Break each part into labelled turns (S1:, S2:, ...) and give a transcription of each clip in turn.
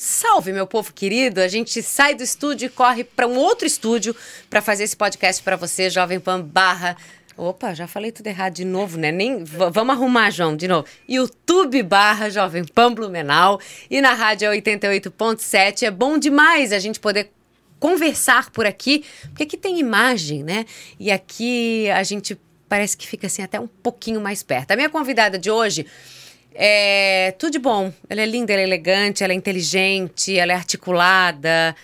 S1: Salve, meu povo querido! A gente sai do estúdio e corre para um outro estúdio para fazer esse podcast para você, Jovem Pan barra. Opa, já falei tudo errado de novo, né? Nem vamos arrumar, João, de novo. YouTube barra Jovem Pan Blumenau e na rádio 88.7. É, é bom demais a gente poder conversar por aqui, porque aqui tem imagem, né? E aqui a gente parece que fica assim até um pouquinho mais perto. A minha convidada de hoje é, tudo de bom. Ela é linda, ela é elegante, ela é inteligente, ela é articulada.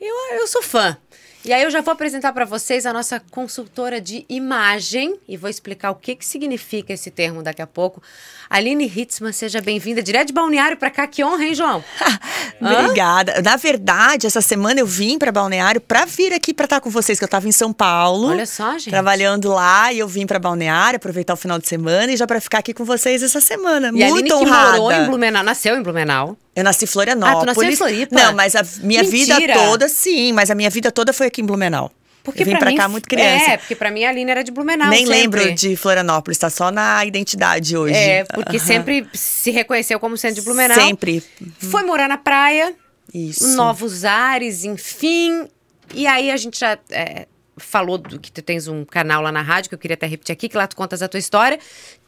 S1: Eu, eu sou fã. E aí eu já vou apresentar para vocês a nossa consultora de imagem e vou explicar o que, que significa esse termo daqui a pouco. Aline Hitzman, seja bem-vinda direto de Balneário para cá. Que honra, hein, João? Obrigada.
S2: Na verdade, essa semana eu vim para Balneário para vir aqui para estar com vocês, que eu estava em São Paulo. Olha só, gente. Trabalhando lá e eu vim para Balneário aproveitar o final de semana e já para ficar aqui com vocês essa semana. E Muito Aline, honrada. Que morou em
S1: Blumenau, nasceu em Blumenau. Eu nasci em Florianópolis. Ah, tu nasceu em Floripa? Não, mas a minha Mentira. vida toda,
S2: sim. Mas a minha vida toda foi aqui em Blumenau. Porque eu vim pra, pra mim, cá muito criança. É,
S1: porque pra mim a Aline era de Blumenau. Nem sempre. lembro
S2: de Florianópolis, tá só na identidade hoje. É, porque uhum. sempre
S1: se reconheceu como sendo de Blumenau. Sempre. Foi morar na praia. Isso. Novos ares, enfim. E aí a gente já é, falou do que tu tens um canal lá na rádio, que eu queria até repetir aqui, que lá tu contas a tua história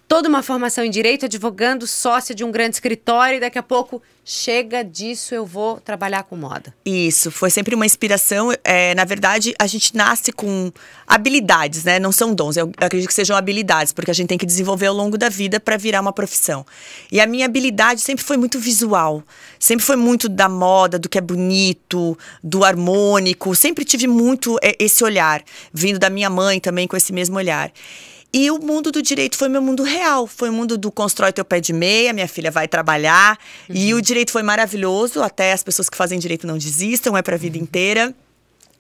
S1: toda uma formação em direito, advogando, sócia de um grande escritório e daqui a pouco chega disso, eu vou trabalhar com moda.
S2: Isso, foi sempre uma inspiração. É, na verdade, a gente nasce com habilidades, né? Não são dons, eu acredito que sejam habilidades, porque a gente tem que desenvolver ao longo da vida para virar uma profissão. E a minha habilidade sempre foi muito visual, sempre foi muito da moda, do que é bonito, do harmônico, sempre tive muito é, esse olhar, vindo da minha mãe também com esse mesmo olhar. E o mundo do direito foi meu mundo real. Foi o mundo do constrói teu pé de meia, minha filha vai trabalhar. Uhum. E o direito foi maravilhoso, até as pessoas que fazem direito não desistam, é para a vida uhum. inteira.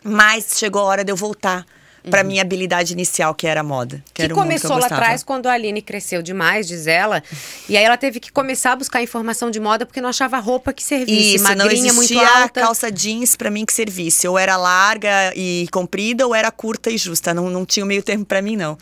S2: Mas chegou a hora de eu voltar
S1: para uhum. minha habilidade
S2: inicial, que era moda.
S1: Que, que era começou que lá atrás, quando a Aline cresceu demais, diz ela. E aí ela teve que começar a buscar informação de moda, porque não achava roupa que servisse. Isso, magrinha, não existia muito alta. calça
S2: jeans para mim que servisse. Ou era larga e comprida, ou era curta e justa. Não, não tinha meio termo para mim, não.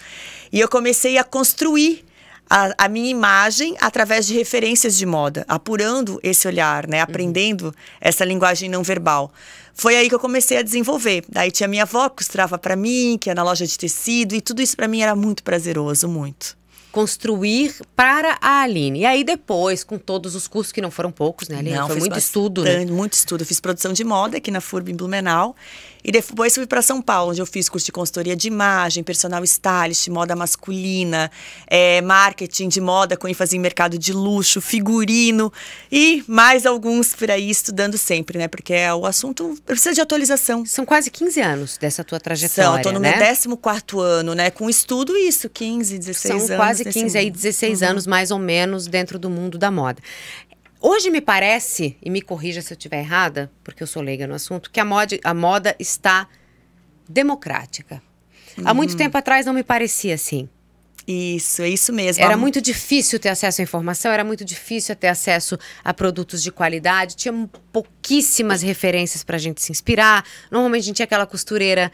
S2: E eu comecei a construir a, a, minha imagem através de referências de moda, apurando esse olhar, né? Uhum. Aprendendo uhum. essa linguagem não verbal. Foi aí que eu comecei a desenvolver. Daí tinha minha avó que costurava para
S1: mim, que ia na loja de tecido, e tudo isso para mim era muito prazeroso, muito construir para a Aline. E aí depois, com todos os cursos que não foram poucos, né, Aline? Não, Foi né? muito estudo, né?
S2: Muito estudo. Eu fiz produção de moda aqui na FURB em Blumenau. E depois fui para São Paulo, onde eu fiz curso de consultoria de imagem, personal stylist, moda masculina, é, marketing de moda com ênfase em mercado de luxo, figurino e mais alguns por aí estudando sempre, né? Porque é o assunto
S1: precisa de atualização. São quase 15 anos dessa tua trajetória, São, eu tô no né? meu 14
S2: ano, né? Com estudo isso,
S1: 15, 16 São anos. São quase 14, 15, aí 16 uhum. anos mais ou menos dentro do mundo da moda. Hoje me parece, e me corrija se eu estiver errada, porque eu sou leiga no assunto, que a moda, a moda está democrática. Uhum. Há muito tempo atrás não me parecia assim. Isso, é isso mesmo. Era muito difícil ter acesso à informação, era muito difícil ter acesso a produtos de qualidade, tinha pouquíssimas referências para a gente se inspirar. Normalmente a gente tinha aquela costureira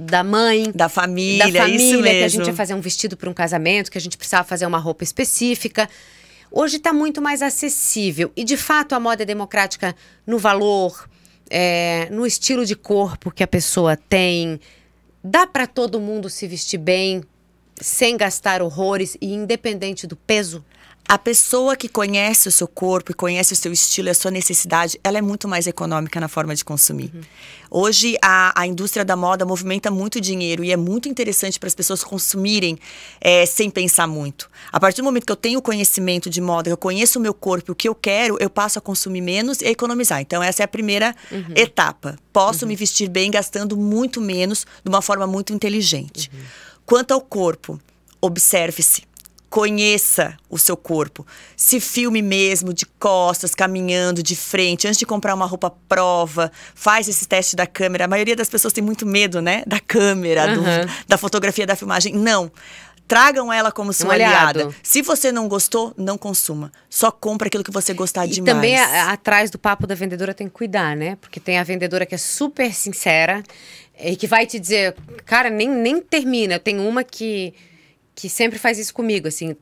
S1: da mãe, da família, da família que a gente ia fazer um vestido para um casamento, que a gente precisava fazer uma roupa específica. Hoje está muito mais acessível e de fato a moda é democrática no valor, é, no estilo de corpo que a pessoa tem. Dá para todo mundo se vestir bem sem gastar horrores e independente do peso? a pessoa que conhece o seu corpo e conhece o seu estilo e a sua necessidade, ela é muito
S2: mais econômica na forma de consumir. Uhum. Hoje, a, a indústria da moda movimenta muito dinheiro e é muito interessante para as pessoas consumirem é, sem pensar muito. A partir do momento que eu tenho conhecimento de moda, eu conheço o meu corpo, o que eu quero, eu passo a consumir menos e a economizar. Então, essa é a primeira uhum. etapa. Posso uhum. me vestir bem gastando muito menos, de uma forma muito inteligente. Uhum. Quanto ao corpo, observe-se Conheça o seu corpo. Se filme mesmo, de costas, caminhando, de frente, antes de comprar uma roupa prova, faz esse teste da câmera. A maioria das pessoas tem muito medo, né? Da câmera, uhum. do, da fotografia, da filmagem. Não tragam ela como sua um aliada. Se você não gostou, não consuma. Só compra aquilo que você gostar e demais. E também a,
S1: atrás do papo da vendedora tem que cuidar, né? Porque tem a vendedora que é super sincera e que vai te dizer, cara, nem, nem termina. Tem uma que que sempre faz isso comigo, assim,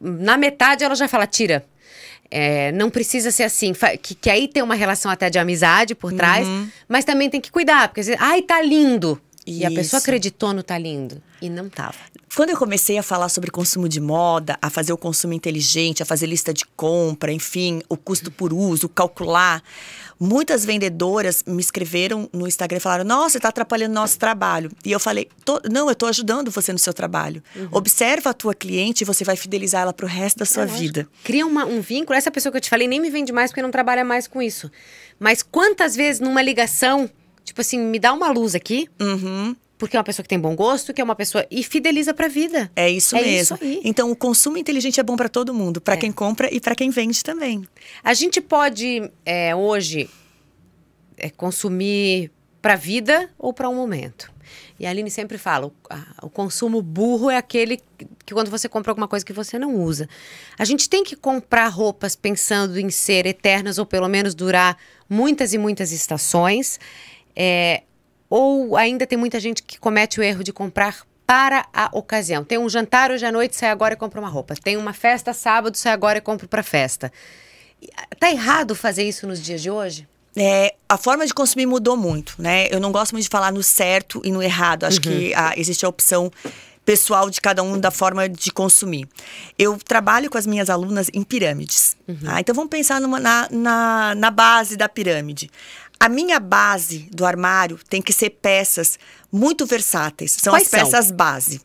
S1: na metade ela já fala, tira. É, não precisa ser assim, que, que aí tem uma relação até de amizade por trás, uhum. mas também tem que cuidar, porque ai, tá lindo. E Isso. a pessoa acreditou no tá lindo e não tava.
S2: Quando eu comecei a falar sobre consumo de moda, a fazer o consumo inteligente, a fazer lista de compra, enfim, o custo por uso, calcular, muitas vendedoras me escreveram no Instagram e falaram: Nossa, você está atrapalhando nosso trabalho. E eu falei:
S1: Não, eu estou ajudando você no seu trabalho. Uhum. Observa a tua cliente e você vai fidelizar ela para o resto da sua é, vida. Cria uma, um vínculo. Essa pessoa que eu te falei nem me vende mais porque não trabalha mais com isso. Mas quantas vezes numa ligação Tipo assim, me dá uma luz aqui. Uhum. Porque é uma pessoa que tem bom gosto, que é uma pessoa. E fideliza pra vida. É isso é mesmo. Isso então, o consumo inteligente é bom para todo mundo, para é. quem compra e para quem vende também. A gente pode, é, hoje, é, consumir pra vida ou para um momento. E a Aline sempre fala: o, a, o consumo burro é aquele que, que quando você compra alguma coisa que você não usa. A gente tem que comprar roupas pensando em ser eternas ou pelo menos durar muitas e muitas estações. É, ou ainda tem muita gente que comete o erro de comprar para a ocasião. Tem um jantar hoje à noite, sai agora e compra uma roupa. Tem uma festa sábado, sai agora e compra para festa. Ah, tá errado fazer isso nos dias de hoje?
S2: É, a forma de consumir mudou muito, né? Eu não gosto muito de falar no certo e no errado. Acho uhum. que ah, a, existe a opção pessoal de cada um da forma de consumir. Eu trabalho com as minhas alunas em pirâmides. Uhum. Tá? Então vamos pensar numa, na, na, na base da pirâmide. A minha base do armário tem que ser peças muito versáteis. São Quais as peças são? base.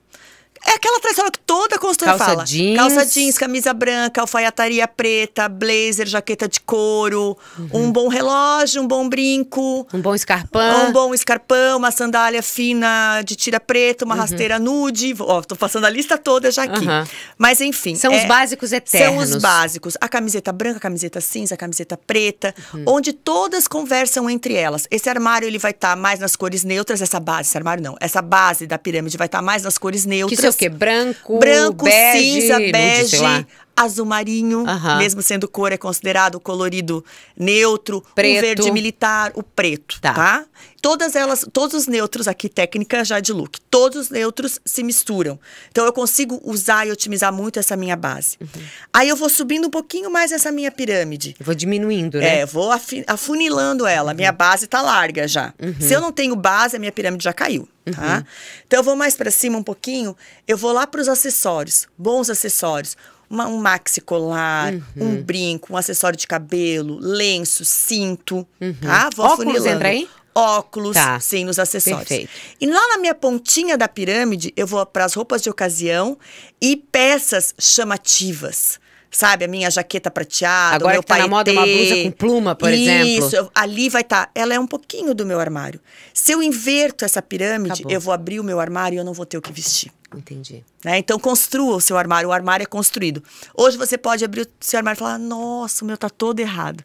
S2: É aquela tradicional que toda a calça fala. Jeans. Calça jeans, camisa branca, alfaiataria preta, blazer, jaqueta de couro, uhum. um bom relógio,
S1: um bom brinco. Um bom escarpão.
S2: Um bom escarpão, uma sandália fina de tira preta, uma uhum. rasteira nude. Ó, tô passando a lista toda já aqui. Uhum. Mas enfim. São é, os básicos eternos. São os básicos. A camiseta branca, a camiseta cinza, a camiseta preta, uhum. onde todas conversam entre elas. Esse armário ele vai estar tá mais nas cores neutras, essa base, esse armário não. Essa base da pirâmide vai estar tá mais nas cores neutras que é branco, branco, bege, cinza, bege, nude, azul marinho, mesmo sendo cor, é considerado o colorido neutro, preto. o verde militar, o preto, tá. tá? Todas elas, todos os neutros aqui, técnica já de look, todos os neutros se misturam. Então eu consigo usar e otimizar muito essa minha base. Uhum. Aí eu vou subindo um pouquinho mais essa minha pirâmide.
S1: Eu vou diminuindo,
S2: né? É, vou afunilando ela. Uhum. Minha base tá larga já. Uhum. Se eu não tenho base, a minha pirâmide já caiu. Tá? Uhum. Então eu vou mais para cima um pouquinho, eu vou lá para os acessórios, bons acessórios uma, um maxi colar, uhum. um brinco, um acessório de cabelo, lenço, cinto, uhum. tá? Vou Óculos entra aí? Óculos, tá. sim, nos acessórios. Perfeito. E lá na minha pontinha da pirâmide, eu vou para as roupas de ocasião e peças chamativas sabe, a minha jaqueta prateada, Agora meu que tá na moda uma blusa com pluma, por isso, exemplo. Isso, ali vai estar. Tá. Ela é um pouquinho do meu armário. Se eu inverto essa pirâmide, Acabou. eu vou abrir o meu armário e eu não vou ter o que vestir. Entendi. Né? Então construa o seu armário, o armário é construído. Hoje você pode abrir o seu armário e falar: "Nossa, o meu tá todo errado".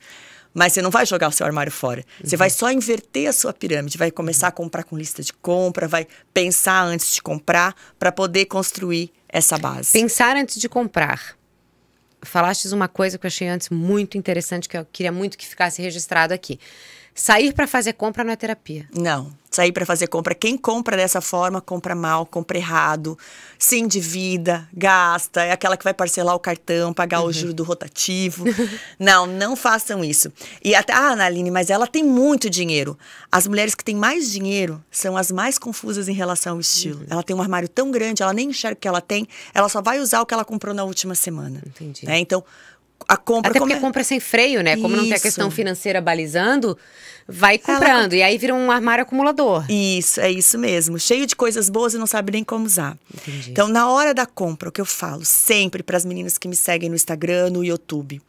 S2: Mas você não vai jogar o seu armário fora. Uhum. Você vai uhum. só inverter a sua pirâmide, vai começar a comprar com lista de compra, vai pensar
S1: antes de comprar para poder construir essa base. Pensar antes de comprar falastes uma coisa que eu achei antes muito interessante, que eu queria muito que ficasse registrado aqui. Sair para fazer compra não é terapia. Não. Sair para fazer compra, quem compra dessa forma, compra
S2: mal, compra errado, se endivida, gasta, é aquela que vai parcelar o cartão, pagar uhum. o juro do rotativo. não, não façam isso. E até, ah, Analine, mas ela tem muito dinheiro. As mulheres que têm mais dinheiro são as mais confusas em relação ao estilo. Uhum. Ela tem um armário tão grande, ela nem enxerga o que ela tem, ela só vai usar o que ela comprou na última semana. Entendi.
S1: Né? Então, a compra. Até porque come... compra sem freio, né? Como Isso. não tem a questão financeira balizando, vai comprando. Ela... E aí vira um armário acumulador. Isso, é isso mesmo. Cheio de coisas boas
S2: e não sabe nem como usar. Entendi. Então, na hora da compra, o que eu falo sempre para as meninas que me seguem no Instagram, no YouTube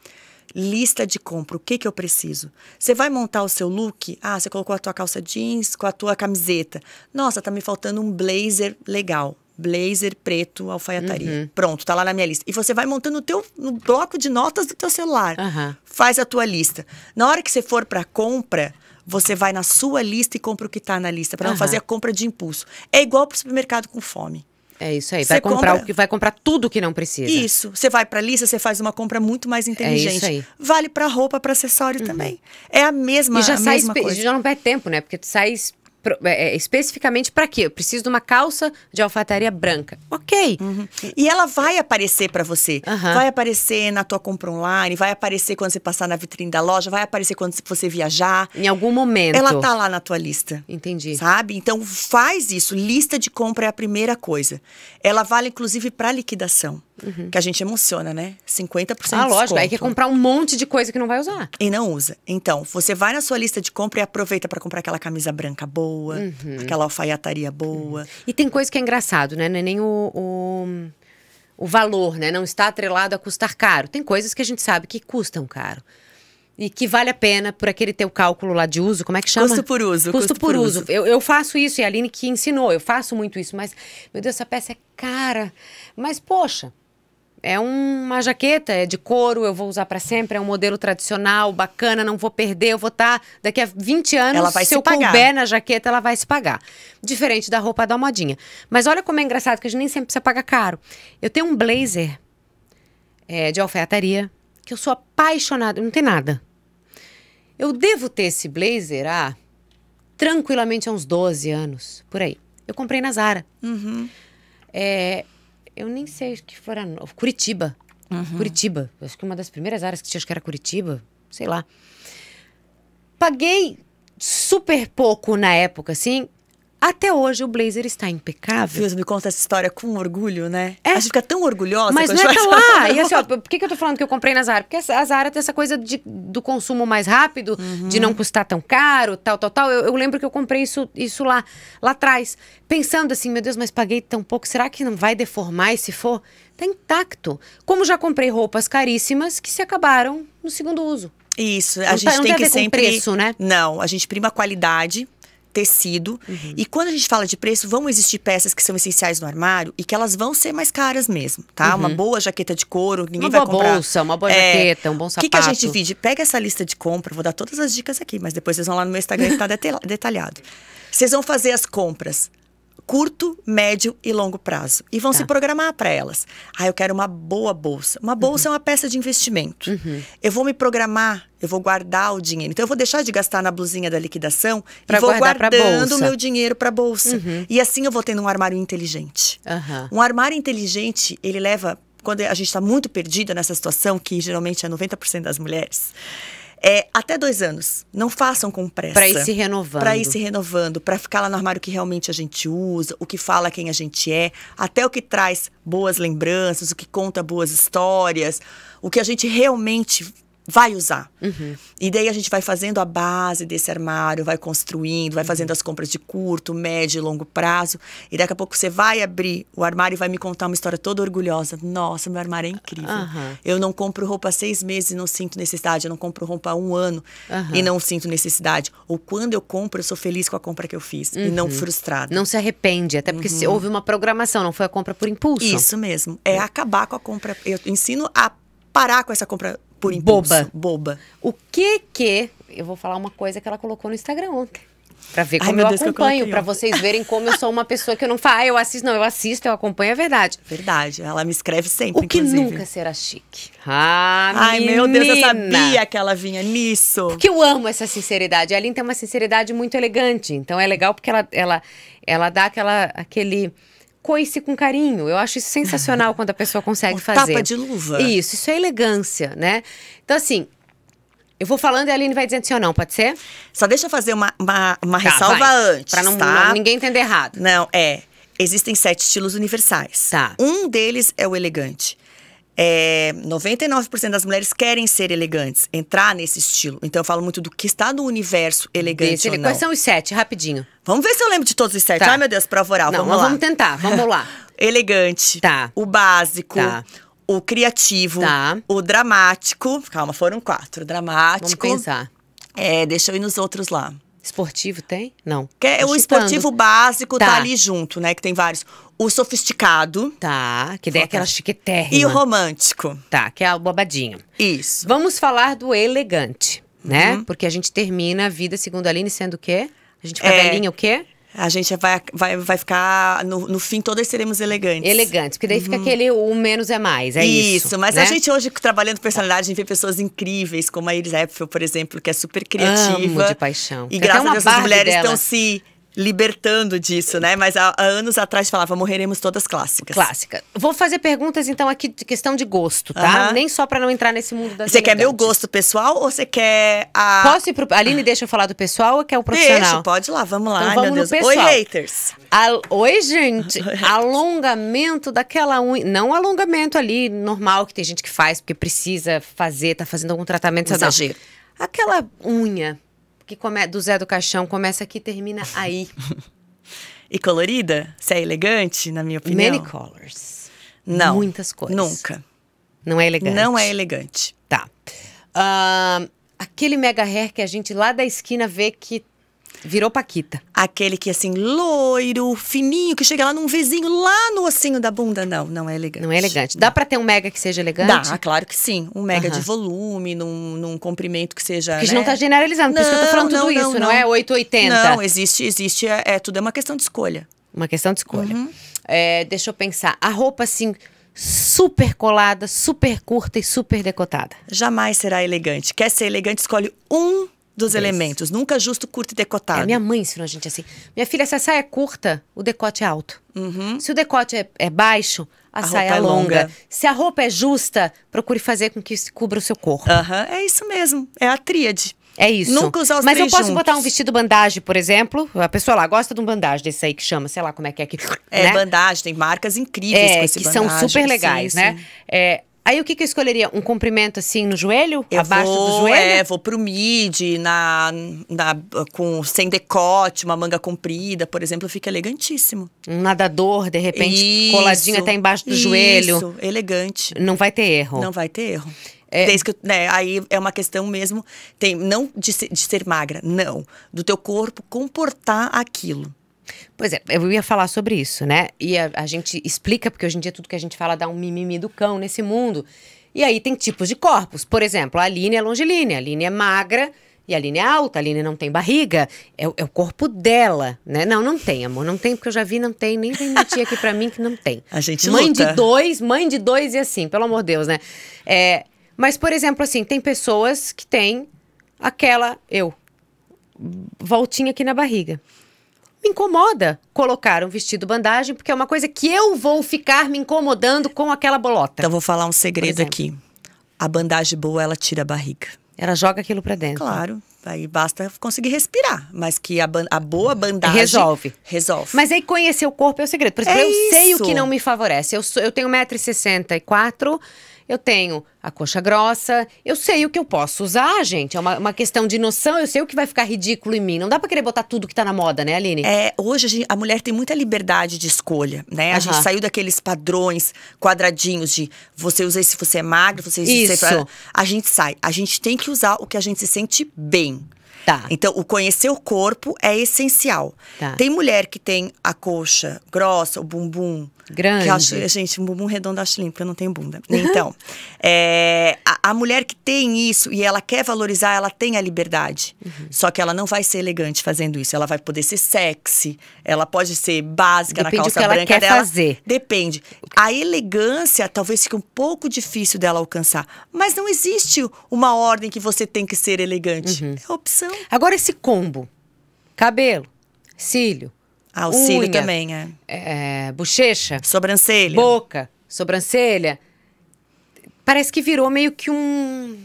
S2: lista de compra, o que, que eu preciso. Você vai montar o seu look? Ah, você colocou a tua calça jeans com a tua camiseta. Nossa, tá me faltando um blazer legal blazer preto, alfaiataria. Uhum. Pronto, tá lá na minha lista. E você vai montando o teu no bloco de notas do teu celular. Uhum. Faz a tua lista. Na hora que você for para compra, você vai na sua lista e compra o que tá na lista, para uhum. não fazer a compra de impulso. É igual pro supermercado
S1: com fome. É isso aí, vai você comprar compra... o que vai comprar tudo que não precisa.
S2: Isso, você vai para lista, você faz
S1: uma compra muito mais inteligente. É isso aí. Vale para roupa, para acessório uhum. também. É a mesma, e já a sai mesma coisa. Já não perde tempo, né? Porque tu sai é, é, especificamente para quê? Eu preciso de uma calça de alfataria branca. Ok. Uhum. E ela vai aparecer para você. Uhum. Vai aparecer
S2: na tua compra online, vai aparecer quando você passar na vitrine da loja, vai aparecer quando você viajar. Em algum momento. Ela tá lá na tua lista. Entendi. Sabe? Então faz isso. Lista de compra é a primeira coisa. Ela vale inclusive para liquidação. Uhum. Que a gente emociona, né? 50% Ah, de lógico. Aí quer comprar
S1: um monte de coisa que não vai usar.
S2: E não usa. Então, você vai na sua lista de compra e aproveita para comprar aquela camisa branca boa, uhum. aquela alfaiataria boa. Uhum.
S1: E tem coisa que é engraçado, né? Não é nem o... o o valor, né? Não está atrelado a custar caro. Tem coisas que a gente sabe que custam caro. E que vale a pena por aquele teu cálculo lá de uso, como é que chama? Custo por uso. Custo, custo por, por, uso. uso. Eu, eu faço isso, e a Aline que ensinou, eu faço muito isso, mas, meu Deus, essa peça é cara. Mas, poxa, é uma jaqueta, é de couro, eu vou usar para sempre, é um modelo tradicional, bacana, não vou perder, eu vou estar tá, daqui a 20 anos, ela vai se, se eu pagar. couber na jaqueta, ela vai se pagar. Diferente da roupa da modinha. Mas olha como é engraçado que a gente nem sempre precisa pagar caro. Eu tenho um blazer é, de alfaiataria que eu sou apaixonada, não tem nada. Eu devo ter esse blazer há tranquilamente há uns 12 anos, por aí. Eu comprei na Zara. Uhum. É, eu nem sei que fora Curitiba. Uhum. Curitiba. Acho que uma das primeiras áreas que tinha, acho que era Curitiba, sei lá. Paguei super pouco na época, assim, até hoje o blazer está impecável. Deus me conta essa história com orgulho, né? É. A gente fica tão orgulhosa. Mas não é tão lá. E assim, ó, por que, eu tô falando que eu comprei na Zara? Porque a Zara tem essa coisa de, do consumo mais rápido, uhum. de não custar tão caro, tal, tal, tal. Eu, eu, lembro que eu comprei isso, isso lá, lá atrás, pensando assim, meu Deus, mas paguei tão pouco, será que não vai deformar? E se for, tá intacto. Como já comprei roupas caríssimas que se acabaram no segundo uso. Isso, a não tá- gente tá, tem, tem que sempre. Preço,
S2: né? Não, a gente prima a qualidade tecido. Uhum. E quando a gente fala de preço, vão existir peças que são essenciais no armário e que elas vão ser mais caras mesmo, tá? Uhum. Uma boa jaqueta de couro, ninguém uma vai comprar. Uma boa bolsa, uma boa é, jaqueta, um bom sapato. O que, que, a gente divide? Pega essa lista de compra, vou dar todas as dicas aqui, mas depois vocês vão lá no meu Instagram que tá detalhado. Vocês vão fazer as compras curto, médio e longo prazo. E vão tá. se programar para elas. Ah, eu quero uma boa bolsa. Uma bolsa uhum. é uma peça de investimento. Uhum. Eu vou me programar, eu vou guardar o dinheiro. Então eu vou deixar de gastar na blusinha da liquidação pra e vou guardando o meu dinheiro para bolsa. Uhum. E assim eu vou tendo um armário inteligente. Um armário inteligente, ele leva quando a gente está muito perdida nessa situação, que geralmente é 90% das mulheres, é, até dois anos. Não façam com pressa. Para ir se renovando. Para ir se renovando, para ficar lá no armário que realmente a gente usa, o que fala quem a gente é, até o que traz boas lembranças, o que conta boas histórias, o que a gente realmente vai usar. Uhum. E daí a gente vai fazendo a base desse armário, vai construindo, vai uhum. fazendo as compras de curto, médio e longo prazo. E daqui a pouco você vai abrir o armário e vai me contar uma história toda orgulhosa. Nossa, meu armário é incrível. Uhum. Eu não compro roupa há seis meses e não sinto necessidade. Eu não compro roupa há um ano uhum. e não sinto necessidade. Ou quando eu compro, eu sou feliz com a compra que eu fiz e não uhum. frustrada. Não se arrepende,
S1: até porque uhum. houve uma programação, não foi a compra por impulso. Isso mesmo. É, é. acabar com a compra. Eu ensino a parar com essa compra por impulso. Boba. Boba. O que que... Eu vou falar uma coisa que ela colocou no Instagram ontem. Pra ver como Ai, eu Deus, acompanho, para vocês verem como eu sou uma pessoa que eu não falo, ah, eu assisto, não, eu assisto, eu acompanho, é verdade. Verdade, ela me escreve sempre. O que inclusive. nunca será chique. Ah, Ai, menina. meu Deus, eu sabia que ela vinha nisso. Porque eu amo essa sinceridade. A Aline tem uma sinceridade muito elegante, então é legal porque ela, ela, ela dá aquela, aquele coice com carinho. Eu acho isso sensacional quando a pessoa consegue o fazer. Tapa de luva. Isso, isso é elegância, né? Então, assim, eu vou falando e a Aline vai dizendo sim ou não, pode ser? Só deixa eu fazer uma, uma, uma tá, ressalva vai. antes. Pra não, tá? não, ninguém
S2: entender errado. Não, é. Existem sete estilos universais. Tá. Um deles é o elegante. É, 99% das mulheres querem ser elegantes, entrar nesse estilo. Então eu falo muito do que está no universo elegante Desse, ou não. Quais são os sete, rapidinho? Vamos ver se eu lembro de todos os sete. Tá. Ai, meu Deus, prova oral. Não, vamos, vamos tentar, vamos lá. elegante. Tá. O básico. Tá. O criativo. Tá. O dramático. Calma, foram quatro. Dramático. Vamos pensar. É, deixa eu ir nos outros
S1: lá. Esportivo tem? Não. É tá o esportivo básico tá. tá. ali
S2: junto, né? Que tem vários.
S1: O sofisticado. Tá, que daí é aquela chiquetérrima. E o romântico. Tá, que é o bobadinho. Isso. Vamos falar do elegante, né? Uhum. Porque a gente termina a vida, segundo a Aline, sendo o quê? A gente fica é... velhinha o quê? A gente vai, vai, vai ficar. No, no fim, todas seremos elegantes. Elegantes, porque daí uhum. fica aquele o menos é mais, é isso. Isso, mas né? a gente hoje,
S2: trabalhando personalidade, a gente vê pessoas incríveis, como a Iris Apfel, por exemplo, que é super criativa. Amo de
S1: paixão. E Tem graças a Deus, as mulheres estão
S2: se libertando disso, né? Mas há, há anos atrás falava,
S1: morreremos todas clássicas. Clássica. Vou fazer perguntas, então, aqui de questão de gosto, tá? Nem só para não entrar nesse mundo das Você quer meu gosto pessoal ou você quer a... Posso ir pro... Aline, deixa eu falar do pessoal ou quer o profissional? Deixa, pode ir lá, vamos lá. Então, Ai, meu Deus. Pessoal. Oi, haters. Oi, gente. alongamento daquela unha. Não alongamento ali normal, que tem gente que faz porque precisa fazer, tá fazendo algum tratamento. Exagero. Aquela unha que come, do Zé do Caixão começa aqui e termina aí.
S2: e colorida? Se é elegante,
S1: na minha opinião? Many colors. Não. Muitas cores. Nunca. Não é elegante. Não é elegante. Tá. Uh, aquele mega hair que a gente lá da esquina vê que
S2: Virou Paquita. Aquele que, assim,
S1: loiro, fininho, que chega lá num vizinho, lá no ossinho da bunda. Não, não é elegante. Não é elegante. Dá para ter um mega que seja elegante? Dá, claro que sim. Um mega de
S2: volume, num, num comprimento que seja. Que a gente né? não tá generalizando, por não, isso que eu tô falando não, tudo não, isso, não, não é
S1: 880. Não, existe, existe. É, é, tudo é uma questão de escolha. Uma questão de escolha. Uhum. É, deixa eu pensar. A roupa, assim super colada, super curta e
S2: super decotada. Jamais será elegante. Quer ser elegante, escolhe um dos Três. elementos. Nunca é
S1: justo, curto e decotado. É, minha mãe ensinou a gente assim. Minha filha, se a saia é curta, o decote é alto. Uhum. Se o decote é, é baixo, a, a saia é, é longa. longa. Se a roupa é justa, procure fazer com que se cubra o seu corpo.
S2: Uhum. É isso
S1: mesmo. É a tríade. É isso. Nunca usar os Mas eu posso juntos. botar um vestido bandagem, por exemplo. A pessoa lá gosta de um bandagem desse aí que chama, sei lá como é que é que. É, né? bandagem, tem marcas incríveis é, que bandagem. são super legais, sim, né? Sim. É, Aí o que, que eu escolheria? Um comprimento assim no joelho? Eu abaixo vou, do joelho? É, vou pro mid, na, na,
S2: com, sem decote, uma manga comprida, por exemplo, fica elegantíssimo.
S1: Um nadador, de repente, isso, coladinho até embaixo do isso, joelho. Isso,
S2: elegante.
S1: Não vai ter erro. Não vai
S2: ter erro. É. Desde que, né, aí é uma questão mesmo, tem, não de ser, de ser magra, não.
S1: Do teu corpo comportar aquilo. Pois é, eu ia falar sobre isso, né? E a, a, gente explica, porque hoje em dia tudo que a gente fala dá um mimimi do cão nesse mundo. E aí tem tipos de corpos. Por exemplo, a Línia é longilínea, a Aline é magra e a Línia é alta, a Línia não tem barriga. É, é, o corpo dela, né? Não, não tem, amor, não tem, porque eu já vi, não tem. Nem tem mentir aqui pra mim que não tem. A gente Mãe luta. de dois, mãe de dois e assim, pelo amor de Deus, né? É, mas, por exemplo, assim, tem pessoas que têm aquela, eu, voltinha aqui na barriga incomoda colocar um vestido bandagem, porque é uma coisa que eu vou ficar me incomodando com aquela bolota. Então vou falar um segredo aqui.
S2: A bandagem boa, ela tira a barriga. Ela joga aquilo para dentro. Claro. Aí basta conseguir respirar. Mas que a, a, boa bandagem. Resolve. Resolve.
S1: Mas aí conhecer o corpo é o segredo. Por exemplo, é eu isso. sei o que não me favorece. Eu, sou, eu tenho 1,64m eu tenho a coxa grossa, eu sei o que eu posso usar, gente. É uma, uma questão de noção, eu sei o que vai ficar ridículo em mim. Não dá pra querer botar tudo que tá na moda, né, Aline? É, hoje a, gente, a mulher tem muita liberdade de escolha,
S2: né? A gente saiu daqueles padrões quadradinhos de você usa isso se você é magra, você usa é isso. você... A gente sai. A gente tem que usar o que a gente se sente bem. Tá. Então, o conhecer o corpo é essencial. Tá. Tem mulher que tem a coxa grossa, o bumbum Grande. Que acho, gente, um bumbum redondo acho porque eu não tenho bunda. Então, é, a, a, mulher que tem isso e ela quer valorizar, ela tem a liberdade. Uhum. Só que ela não vai ser elegante fazendo isso. Ela vai poder ser sexy, ela pode ser básica Depende na calça branca do que ela quer dela. fazer. Depende. A elegância talvez fique um pouco difícil dela alcançar. Mas não existe uma ordem que você tem que ser elegante. Uhum. É opção. Agora esse combo.
S1: Cabelo, cílio, Auxílio unha, também, é. é. Bochecha. Sobrancelha. Boca, sobrancelha. Parece que virou meio que um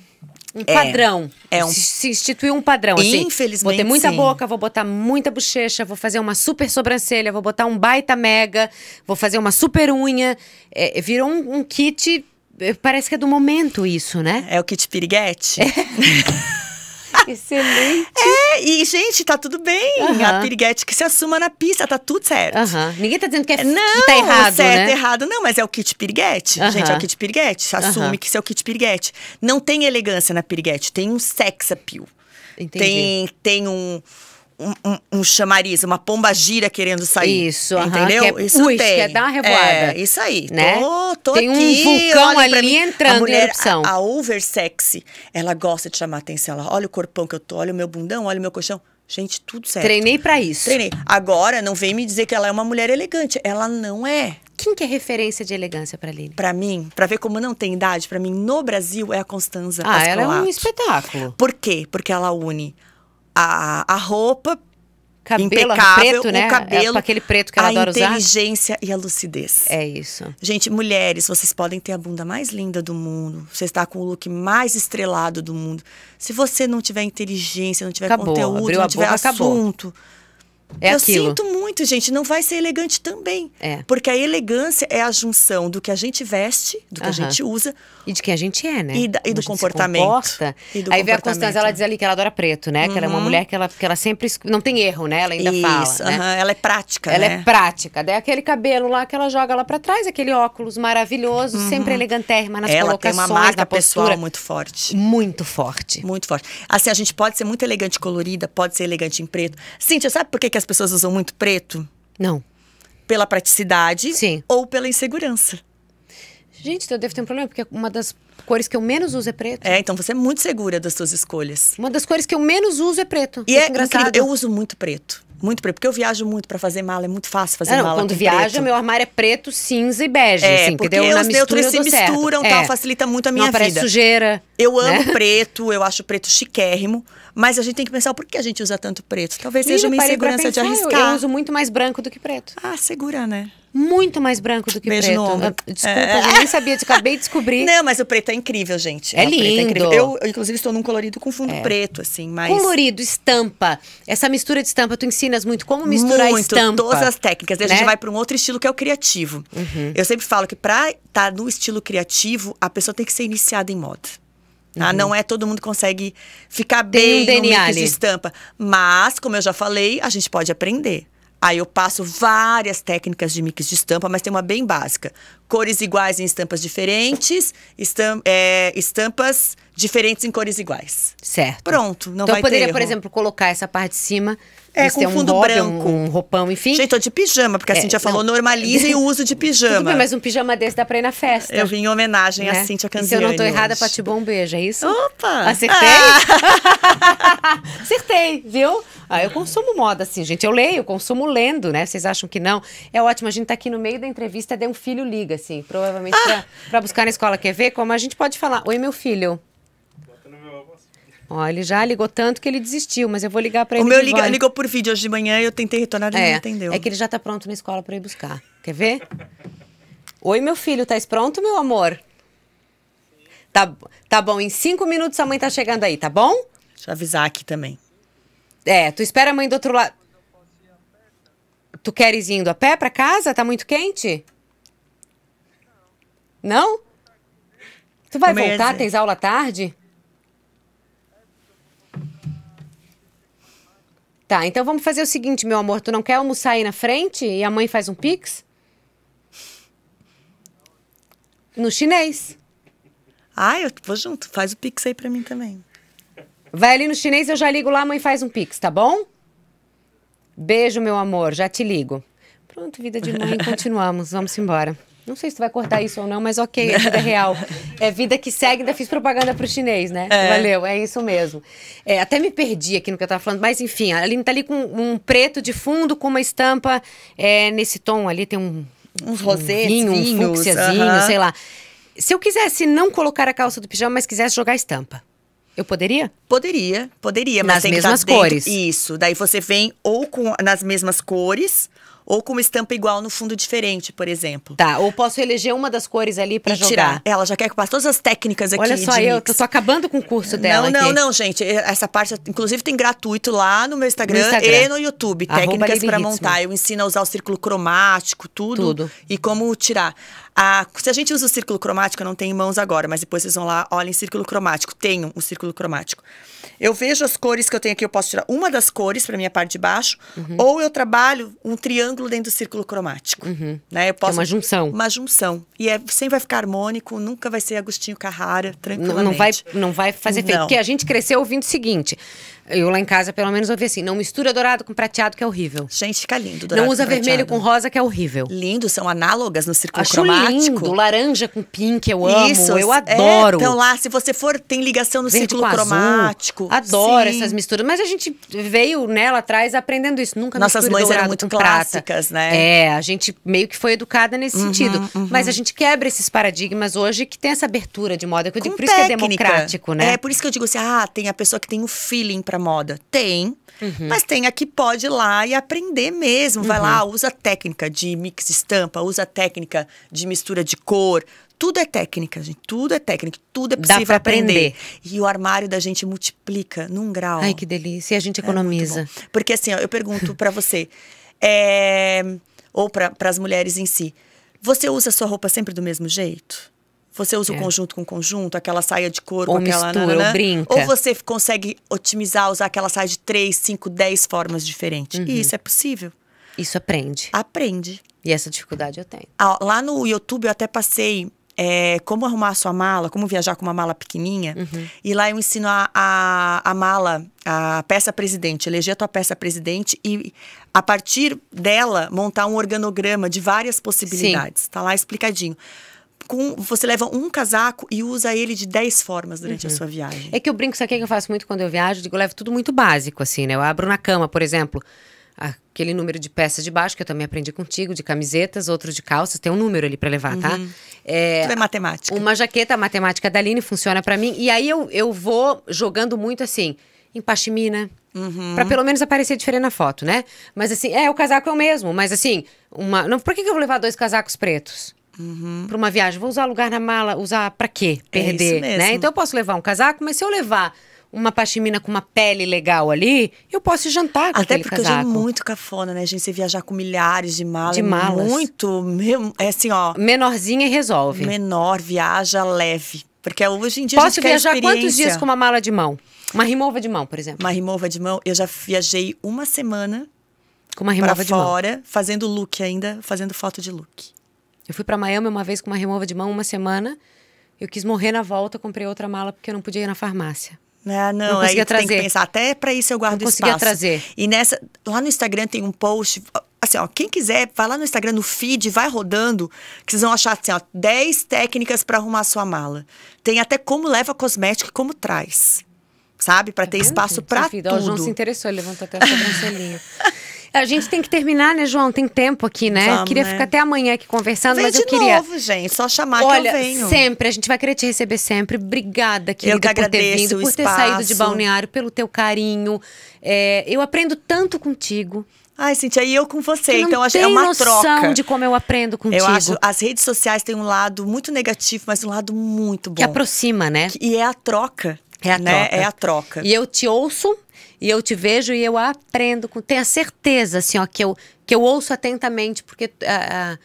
S1: um é, padrão. É um... Se instituiu um padrão. Assim, Infelizmente. Vou ter muita sim. boca, vou botar muita bochecha, vou fazer uma super sobrancelha, vou botar um baita mega, vou fazer uma super unha. É, virou um, um, kit. Eh, parece que é do momento isso, né? É o kit piriguete. É. Excelente. É, e,
S2: gente, tá tudo bem. Uhum. A piriguete que se assuma na pista, tá tudo certo. Uhum. Ninguém tá dizendo que, é, não, que tá errado. Certo, é né? errado, não, mas é o kit piriguete. Uhum. Gente, é o kit piriguete. Se assume que isso é o kit piriguete. Não tem elegância na piriguete, tem um sex appeal. Entendi. Tem, tem um um, um, chamariz, uma pomba gira querendo sair. Isso, entendeu? Aham, é, isso ui, tem. Que é dar uma revoada. É, isso aí. Né? Tô, tô tem aqui, um vulcão ali entrando a mulher, em erupção. A, a oversexy, ela gosta de chamar atenção. Ela olha o corpão que eu tô, olha o meu bundão, olha o meu colchão. Gente, tudo certo. Treinei para isso. Treinei. Agora, não vem me dizer que ela é uma mulher elegante. Ela não é. Quem que é referência de elegância para Lili? Para mim, para ver como não tem idade, para mim no Brasil é a Constanza Ah, Pascolato. ela é um espetáculo. Por quê? Porque ela une a, a roupa
S1: cabelo impecável, preto, né? o é cabelo, é, aquele preto que ela adora usar. A
S2: inteligência e a
S1: lucidez. É isso.
S2: Gente, mulheres, vocês podem ter a bunda mais linda do mundo, você está com o look mais estrelado do mundo. Se você não tiver inteligência, não tiver acabou. conteúdo, não tiver boca, assunto, acabou. É eu aquilo. sinto muito, gente, não vai ser elegante também. É. Porque a elegância é a junção do que a gente veste, do que uh -huh. a gente usa. E de quem a gente é, né? E, da, e do comportamento. Comporta. E do Aí vem a Constância, ela diz
S1: ali que ela adora preto, né? Que ela é uma uhum. mulher que ela, que ela sempre. Não tem erro, né? Ela ainda Isso, fala. Uh -huh. Ela é prática. Ela é né? é prática. Daí aquele cabelo lá que ela joga lá pra trás, aquele óculos maravilhoso, uhum. sempre elegantérrima nas ela colocações. Ela tem uma marca pessoal
S2: muito forte. Muito forte. Muito forte. Assim, a gente pode ser muito elegante colorida, pode ser elegante em preto. Cíntia, sabe por que, que as pessoas usam muito preto? Não. Pela praticidade?
S1: Sim. Ou pela insegurança? Gente, então eu devo ter um problema, porque uma das cores que eu menos uso é preto.
S2: É, então você é muito segura das suas escolhas.
S1: Uma das cores que eu menos uso é preto. E é, é engraçado, incrível. eu
S2: uso muito preto. Muito preto, porque eu viajo muito para fazer mala, é muito fácil fazer ah, não, mala. Quando viaja, meu
S1: armário é preto, cinza e bege. É, assim, porque eu, na os mistura, se misturam, é. tal, facilita muito a minha não vida. sujeira.
S2: Eu amo né? preto, eu acho preto chiquérrimo. Mas a gente tem que pensar por que a gente usa tanto preto. Talvez seja uma insegurança pensar, de arriscar. Eu, eu, uso
S1: muito mais branco do que preto. Ah, segura, né?
S2: Muito mais branco do que Beijo preto. No eu, ah, Desculpa, é. eu nem sabia, eu acabei de descobrir. Não, mas o preto é incrível, gente. É, ah, é lindo. É incrível. Eu,
S1: eu, inclusive, estou num colorido com fundo é. preto, assim, mas... Colorido, estampa. Essa mistura de estampa, tu ensinas muito como misturar muito, estampa. todas as técnicas. né? a gente né? vai
S2: para um outro estilo que é o criativo. Uhum. Eu sempre falo que para estar tá no estilo criativo, a pessoa tem que ser iniciada em moda. Tá? Uhum. Não é todo mundo consegue ficar bem um no mix de estampa. Mas, como eu já falei, a gente pode aprender. Aí eu passo várias técnicas de mix de estampa, mas tem uma bem básica. Cores iguais em estampas diferentes, estamp é, estampas diferentes em cores iguais.
S1: Certo. Pronto, não então, vai eu poderia, erro. por exemplo, colocar essa parte de cima é, com um fundo hobby, branco. Um, um, roupão, enfim. Gente, tô de pijama, porque a é, Cintia não. falou, normalizem o uso de pijama. Tudo bem, mas um pijama desse dá pra ir na festa. Eu vim em homenagem né? à Cintia Canziani. Se eu não tô errada, te Bom, beijo, é isso? Opa! Acertei? Ah. Acertei, viu? Ah, eu consumo moda, assim, gente. Eu leio, consumo lendo, né? Vocês acham que não? É ótimo, a gente tá aqui no meio da entrevista, De um filho liga, assim, provavelmente ah. pra, pra buscar na escola. Quer ver como a gente pode falar? Oi, meu filho. Ó, ele já ligou tanto que ele desistiu, mas eu vou ligar para ele. O meu liga, ligou por vídeo hoje de manhã, e eu tentei retornar e é, não entendeu. É que ele já tá pronto na escola para ir buscar. Quer ver? Oi, meu filho, tá pronto, meu amor? Tá, tá bom, em cinco minutos a mãe tá chegando aí, tá bom? Deixa eu avisar aqui também. É, tu espera a mãe do outro lado. Tu queres indo a pé para casa? Tá muito quente? Não? Tu vai Como voltar? Tens aula tarde? Tá, então vamos fazer o seguinte, meu amor. Tu não quer almoçar aí na frente e a mãe faz um pix? No chinês. Ah, eu vou junto. Faz o pix aí pra mim também. Vai ali no chinês, eu já ligo lá, a mãe faz um pix, tá bom? Beijo, meu amor. Já te ligo. Pronto, vida de mãe, continuamos. Vamos embora. Não sei se tu vai cortar isso ou não, mas ok, é vida real. É vida que segue, ainda fiz propaganda pro chinês, né? É. Valeu, é isso mesmo. É, até me perdi aqui no que eu tava falando, mas enfim, a Aline tá ali com um preto de fundo, com uma estampa é, nesse tom ali, tem um... Uns um um fúcsiazinho, uh -huh. sei lá. Se eu quisesse não colocar a calça do pijama, mas quisesse jogar estampa, eu poderia? Poderia, poderia. Mas nas tá mesmas cores. Dentro.
S2: Isso, daí você vem ou com nas mesmas cores ou com uma estampa igual no fundo diferente, por exemplo. Tá, ou posso eleger uma das cores ali para jogar. Tirar. Ela já quer que eu passe todas as técnicas aqui. Olha só, eu mix. tô
S1: só acabando com o curso dela. Não, não, aqui.
S2: não, gente. Essa parte, inclusive, tem gratuito lá no meu Instagram, no Instagram. e no YouTube. Arroba técnicas para montar. Eu ensino a usar o círculo cromático, tudo. Tudo. E como tirar. Ah, se a gente usa o círculo cromático, eu não tenho em mãos agora, mas depois vocês vão lá, olhem círculo cromático. Tenham um círculo cromático. Eu vejo as cores que eu tenho aqui, eu posso tirar uma das cores para minha parte de baixo, uhum. ou eu trabalho um triângulo dentro do círculo cromático. Uhum. Né? Eu é posso, é uma junção. Uma
S1: junção. E é, sempre vai ficar harmônico, nunca vai ser Agostinho Carrara, tranquilamente. Não, não vai, não vai fazer efeito. Porque a gente cresceu ouvindo o seguinte. Eu lá em casa, pelo menos, ouvi assim: não mistura dourado com prateado, que é horrível. Gente, fica lindo. Dourado não usa com vermelho com rosa, que é horrível. Lindo, são análogas no círculo Acho cromático. Lindo, laranja com pink, eu amo, Isso, eu é, adoro. É, então lá, se você for, tem ligação no Verde círculo cromático. Azul. Adoro Sim. essas misturas. Mas a gente veio nela né, atrás aprendendo isso. Nunca Nossas mães eram muito clássicas, prata. né? É, a gente meio que foi educada nesse uhum, sentido. Uhum. Mas a gente quebra esses paradigmas hoje que tem essa abertura de moda. Eu digo, por técnica. isso que é democrático, né? É, por isso que eu digo assim: ah, tem a pessoa que tem o um feeling pra moda. Tem. Uhum. Mas
S2: tem a que pode ir lá e aprender mesmo. Vai lá, uhum. usa técnica de mix estampa, usa técnica de mistura de cor, tudo é técnica, gente. Tudo é técnica, tudo é possível Dá pra aprender. aprender. E o armário da gente multiplica num grau. Ai, que delícia. E a gente é economiza. É Porque assim, ó, eu pergunto para você, é, ou para as mulheres em si, você usa a sua roupa sempre do mesmo jeito? Você usa é. o conjunto com conjunto, aquela saia de couro ou com aquela mistura, ou brinca. Ou você consegue otimizar, usar aquela saia de três, cinco, dez
S1: formas diferentes. Uhum. E isso é possível. Isso aprende. Aprende. E essa dificuldade eu tenho.
S2: Ah, lá no YouTube eu até passei é, como arrumar a sua mala, como viajar com uma mala pequenininha. Uhum. E lá eu ensino a, a, a mala, a peça presidente, eleger a tua peça presidente e a partir dela montar um organograma de várias possibilidades. Sim. Tá lá explicadinho. Com, você leva um casaco e usa ele de 10 formas durante uhum. a sua viagem.
S1: É que eu brinco, isso aqui é que eu faço muito quando eu viajo, digo, eu levo tudo muito básico, assim, né? Eu abro na cama, por exemplo aquele número de peças de baixo, que eu também aprendi contigo, de camisetas, outro de calças, tem um número ali para levar, tá? Uhum. É, Tudo é matemática. Uma jaqueta, a matemática da Aline funciona para mim. E aí eu, eu vou jogando muito assim, em pashmina, Uhum. Pra pelo menos aparecer diferente na foto, né? Mas assim, é, o casaco é o mesmo, mas assim, uma. Não, por que, que eu vou levar dois casacos pretos? Uhum. Pra uma viagem, vou usar lugar na mala, usar pra quê? É Perder, é né? Então eu posso levar um casaco, mas se eu levar uma pachimina com uma pele legal ali, eu posso jantar
S2: com Até porque casaco. eu já é muito cafona, né, gente? Você viajar com milhares de malas. De é malas. Muito, é assim, ó. Menorzinha e resolve. Menor, viaja leve. Porque hoje em dia Posso viajar quantos dias com uma mala de mão? Uma rimova de mão, por exemplo. Uma rimova de mão, eu já viajei
S1: uma semana com uma rimova pra de fora, mão. fazendo look ainda, fazendo foto de look. Eu fui para Miami uma vez com uma remova de mão uma semana. Eu quis morrer na volta, comprei outra mala porque eu não podia ir na farmácia. Ah, não, não aí trazer. tem que pensar,
S2: até para isso eu guardo não espaço. trazer. E nessa, lá no Instagram tem um post, assim, ó, quem quiser, vai lá no Instagram, no feed, vai rodando, que vocês vão achar, assim, ó, 10 técnicas para arrumar a sua mala. Tem até como leva
S1: cosmético e como traz sabe? Para é ter é espaço para tudo. O João se interessou, ele levantou até a sobrancelhinha. A gente tem que terminar, né, João? Tem tempo aqui, né? Vamos, queria né? ficar até amanhã aqui conversando, Vem mas eu queria. de novo,
S2: gente. Só chamar Olha, que eu venho.
S1: sempre. A gente vai querer te receber sempre. Obrigada, querida, eu que por ter vindo, por ter saído de Balneário, pelo teu carinho. É, eu aprendo tanto contigo. Ai, Cintia, e eu com você. então, acho é uma noção troca. de como eu aprendo contigo. Eu acho
S2: as redes sociais têm um lado muito negativo, mas um lado muito bom. Que
S1: aproxima, né? E é a troca. É a, né? troca. é a troca. E eu te ouço, e eu te vejo e eu aprendo. Com, tenho a certeza, assim, ó, que eu, que eu ouço atentamente, porque a, ah, a, ah,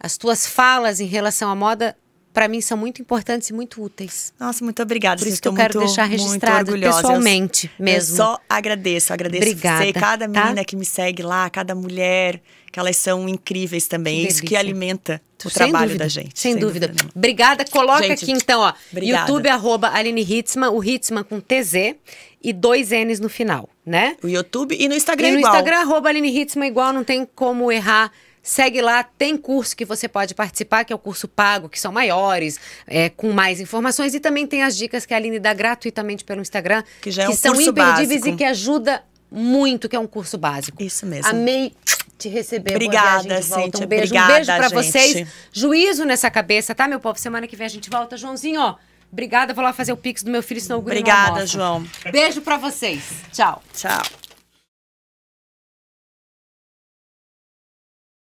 S1: as tuas falas em relação à moda para mim são muito importantes e muito úteis. Nossa, muito obrigada. Por isso que eu quero muito, deixar registrado pessoalmente eu, mesmo. Eu só
S2: agradeço, agradeço obrigada, você, cada tá? menina tá? que me segue lá, cada mulher, que elas são incríveis também. Que é isso que alimenta o sem trabalho dúvida, da gente. Sem, sem dúvida. dúvida
S1: obrigada. Coloca gente, aqui então, ó, obrigada. YouTube arroba Aline Hitzman, o Hitzman com TZ e dois N's no final, né? O YouTube e no Instagram e no igual. Instagram arroba Aline Hitzman igual, não tem como errar Segue lá, tem curso que você pode participar, que é o curso pago, que são maiores, é, com mais informações. E também tem as dicas que a Aline dá gratuitamente pelo Instagram, que, já é que um são curso imperdíveis básico. e que ajuda muito, que é um curso básico. Isso mesmo. Amei te receber. Obrigada, gente. Um beijo, Obrigada, um beijo pra gente. vocês. Juízo nessa cabeça, tá, meu povo? Semana que vem a gente volta. Joãozinho, ó. Obrigada, vou lá fazer o pix do meu filho, senão o Obrigada, João. Beijo para vocês. Tchau. Tchau.